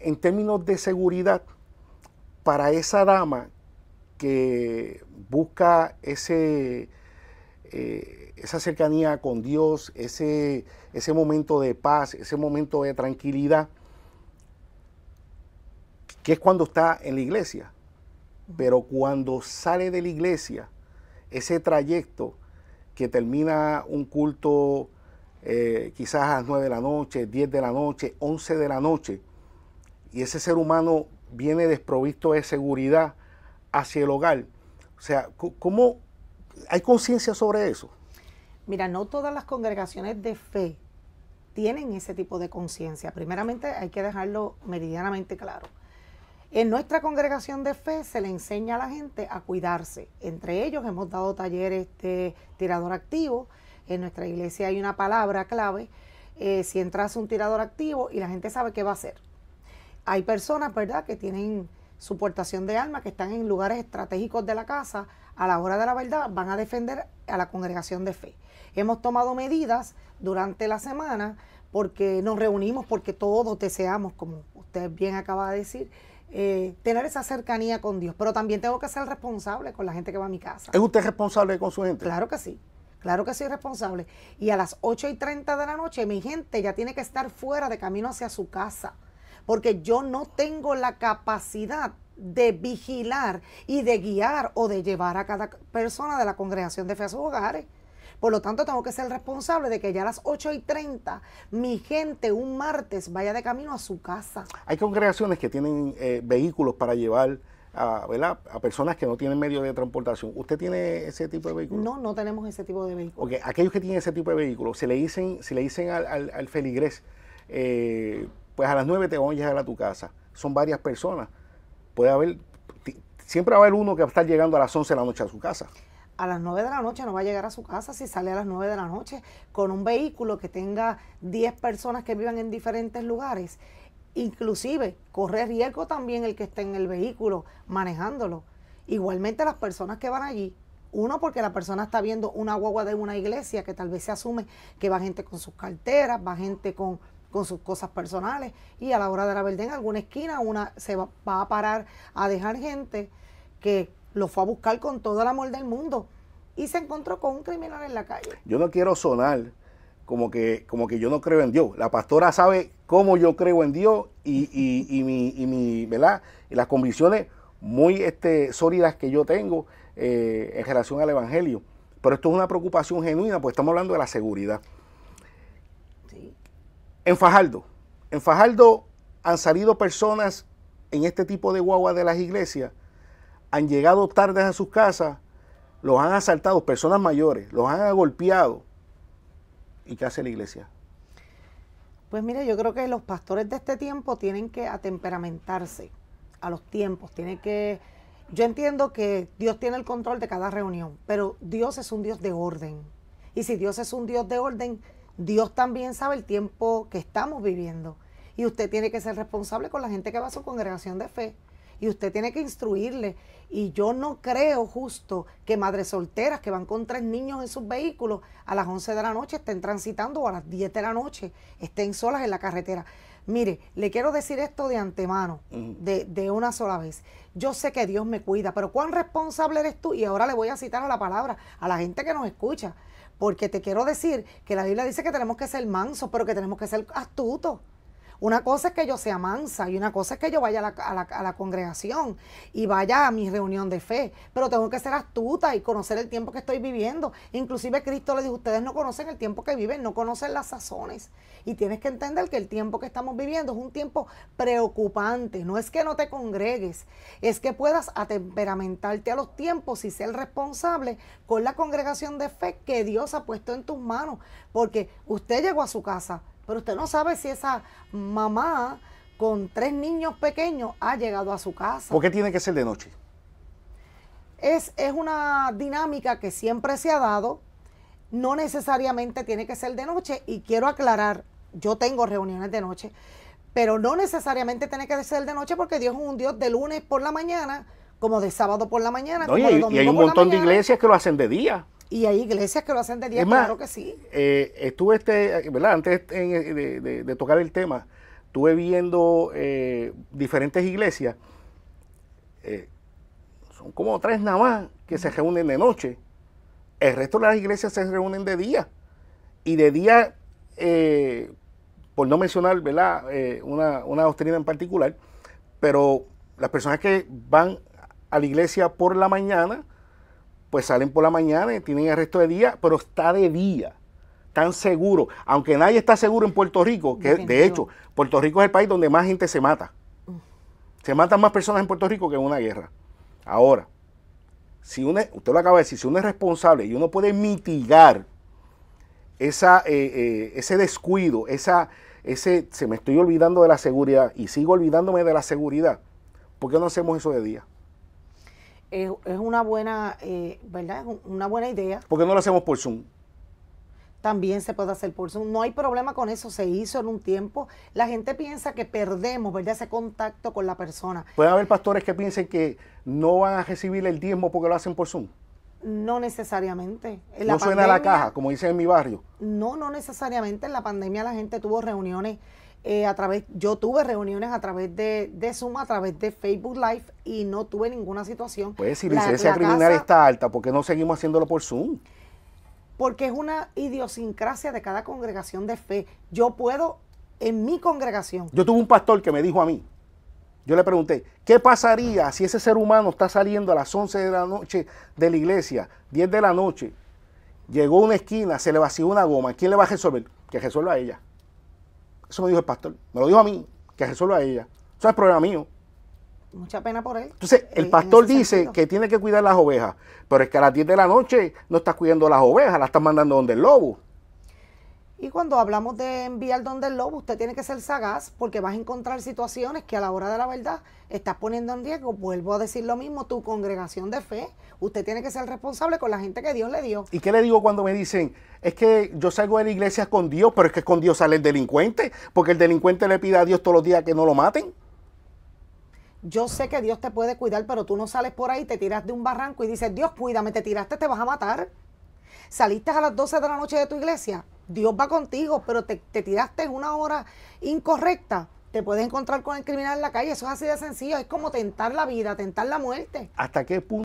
en términos de seguridad, para esa dama que busca ese, eh, esa cercanía con Dios, ese, ese momento de paz, ese momento de tranquilidad, que es cuando está en la iglesia. Pero cuando sale de la iglesia, ese trayecto que termina un culto eh, quizás a las 9 de la noche, 10 de la noche, 11 de la noche, y ese ser humano viene desprovisto de seguridad hacia el hogar. O sea, ¿cómo hay conciencia sobre eso? Mira, no todas las congregaciones de fe tienen ese tipo de conciencia. Primeramente hay que dejarlo meridianamente claro. En nuestra congregación de fe se le enseña a la gente a cuidarse. Entre ellos hemos dado talleres de tirador activo. En nuestra iglesia hay una palabra clave. Eh, si entras un tirador activo y la gente sabe qué va a hacer hay personas, ¿verdad?, que tienen su portación de alma, que están en lugares estratégicos de la casa, a la hora de la verdad van a defender a la congregación de fe. Hemos tomado medidas durante la semana porque nos reunimos, porque todos deseamos, como usted bien acaba de decir, eh, tener esa cercanía con Dios, pero también tengo que ser responsable con la gente que va a mi casa. ¿Es usted responsable con su gente? Claro que sí. Claro que soy responsable. Y a las 8 y 30 de la noche mi gente ya tiene que estar fuera de camino hacia su casa porque yo no tengo la capacidad de vigilar y de guiar o de llevar a cada persona de la congregación de fe a sus hogares. Por lo tanto, tengo que ser responsable de que ya a las 8 y 30 mi gente un martes vaya de camino a su casa. Hay congregaciones que tienen eh, vehículos para llevar a, a personas que no tienen medio de transportación. ¿Usted tiene ese tipo de vehículo? No, no tenemos ese tipo de vehículo. Aquellos que tienen ese tipo de vehículo, si le dicen, le dicen al, al, eh, pues a las 9 te van a llegar a tu casa. Son varias personas. Puede haber, siempre va a haber uno que va a estar llegando a las 11 de la noche a su casa. A las 9 de la noche no va a llegar a su casa si sale a las 9 de la noche con un vehículo que tenga 10 personas que vivan en diferentes lugares. Inclusive corre riesgo también el que esté en el vehículo manejándolo. Igualmente las personas que van allí, uno, porque la persona está viendo una guagua de una iglesia que tal vez se asume que va gente con sus carteras, va gente con con sus cosas personales y a la hora de la verdad en alguna esquina una se va, a parar a dejar gente que lo fue a buscar con todo el amor del mundo y se encontró con un criminal en la calle. Yo no quiero sonar como que, como que yo no creo en Dios. La pastora sabe cómo yo creo en Dios y, y, y mi, y mi, ¿verdad? las convicciones muy este, sólidas que yo tengo eh, en relación al Evangelio. Pero esto es una preocupación genuina, pues estamos hablando de la seguridad. En Fajardo, en Fajardo han salido personas en este tipo de guagua de las iglesias, han llegado tardes a sus casas, los han asaltado, personas mayores, los han golpeado. ¿Y qué hace la iglesia? Pues mire, yo creo que los pastores de este tiempo tienen que atemperamentarse a los tiempos, tienen que... Yo entiendo que Dios tiene el control de cada reunión, pero Dios es un Dios de orden. Y si Dios es un Dios de orden, Dios también sabe el tiempo que estamos viviendo. Y usted tiene que ser responsable con la gente que va a su congregación de fe. Y usted tiene que instruirle. Y yo no creo justo que madres solteras que van con tres niños en sus vehículos a las 11 de la noche estén transitando o a las 10 de la noche estén solas en la carretera. Mire, le quiero decir esto de antemano, de, de una sola vez. Yo sé que Dios me cuida, pero cuán responsable eres tú. Y ahora le voy a citar a la palabra, a la gente que nos escucha. Porque te quiero decir que la Biblia dice que tenemos que ser mansos, pero que tenemos que ser astutos. Una cosa es que yo sea mansa y una cosa es que yo vaya a la, congregación y vaya a mi reunión de fe, pero tengo que ser astuta y conocer el tiempo que estoy viviendo. Inclusive Cristo le dijo, ustedes no conocen el tiempo que viven, no conocen las sazones. Y tienes que entender que el tiempo que estamos viviendo es un tiempo preocupante. No es que no te congregues, es que puedas atemperamentarte a los tiempos y ser responsable con la congregación de fe que Dios ha puesto en tus manos. Porque usted llegó a su casa, pero usted no sabe si esa mamá con tres niños pequeños ha llegado a su casa. ¿Por qué tiene que ser de noche? Es, una dinámica que siempre se ha dado, no necesariamente tiene que ser de noche y quiero aclarar, yo tengo reuniones de noche, pero no necesariamente tiene que ser de noche porque Dios es un Dios de lunes por la mañana, como de sábado por la mañana. como y, de domingo hay un montón de iglesias que lo hacen de día. Y hay iglesias que lo hacen de día, claro que sí. Eh, estuve este, ¿verdad? Antes de, tocar el tema, estuve viendo eh, diferentes iglesias. Eh, son como tres nada más que se reúnen de noche. El resto de las iglesias se reúnen de día. Y de día, por no mencionar, ¿verdad? Una, una doctrina en particular, pero las personas que van a la iglesia por la mañana pues salen por la mañana y tienen el resto de día, pero está de día. Tan seguro, aunque nadie está seguro en Puerto Rico, que de hecho, Puerto Rico es el país donde más gente se mata. Se matan más personas en Puerto Rico que en una guerra. Ahora, si uno, e, usted lo acaba de decir, si uno es responsable y uno puede mitigar esa, eh, eh, ese descuido, esa, ese, se me estoy olvidando de la seguridad y sigo olvidándome de la seguridad, ¿por qué no hacemos eso de día? es, una buena, eh, ¿verdad? Una buena idea. ¿Por qué no lo hacemos por Zoom? También se puede hacer por Zoom. No hay problema con eso. Se hizo en un tiempo. La gente piensa que perdemos, ¿verdad? Ese contacto con la persona. Puede haber pastores que piensen que no van a recibir el diezmo porque lo hacen por Zoom. No necesariamente. no suena a la caja, como dicen en mi barrio. No, no necesariamente. En la pandemia la gente tuvo reuniones eh, a través, yo tuve reuniones a través de, de, Zoom, a través de Facebook Live y no tuve ninguna situación. Pues si la licencia criminal está alta, ¿por qué no seguimos haciéndolo por Zoom? Porque es una idiosincrasia de cada congregación de fe. Yo puedo, en mi congregación. Yo tuve un pastor que me dijo a mí, yo le pregunté, ¿qué pasaría si ese ser humano está saliendo a las 11 de la noche de la iglesia, 10 de la noche, llegó a una esquina, se le vació una goma, ¿quién le va a resolver? Que resuelva a ella. Eso me dijo el pastor. Me lo dijo a mí, que resuelva ella. Eso es problema mío. Mucha pena por él. Entonces, el pastor dice que tiene que cuidar las ovejas, pero es que a las 10 de la noche no estás cuidando las ovejas, las estás mandando donde el lobo. Y cuando hablamos de enviar donde el lobo, usted tiene que ser sagaz porque vas a encontrar situaciones que a la hora de la verdad estás poniendo en riesgo. Vuelvo a decir lo mismo, tu congregación de fe, usted tiene que ser responsable con la gente que Dios le dio. ¿Y qué le digo cuando me dicen, es que yo salgo de la iglesia con Dios, pero es que con Dios sale el delincuente, porque el delincuente le pide a Dios todos los días que no lo maten? yo sé que Dios te puede cuidar, pero tú no sales por ahí, te tiras de un barranco y dices, Dios, cuídame, te tiraste, te vas a matar. Saliste a las 12 de la noche de tu iglesia, Dios va contigo, pero te, tiraste en una hora incorrecta, te puedes encontrar con el criminal en la calle. Eso es así de sencillo. Es como tentar la vida, tentar la muerte. ¿Hasta qué punto?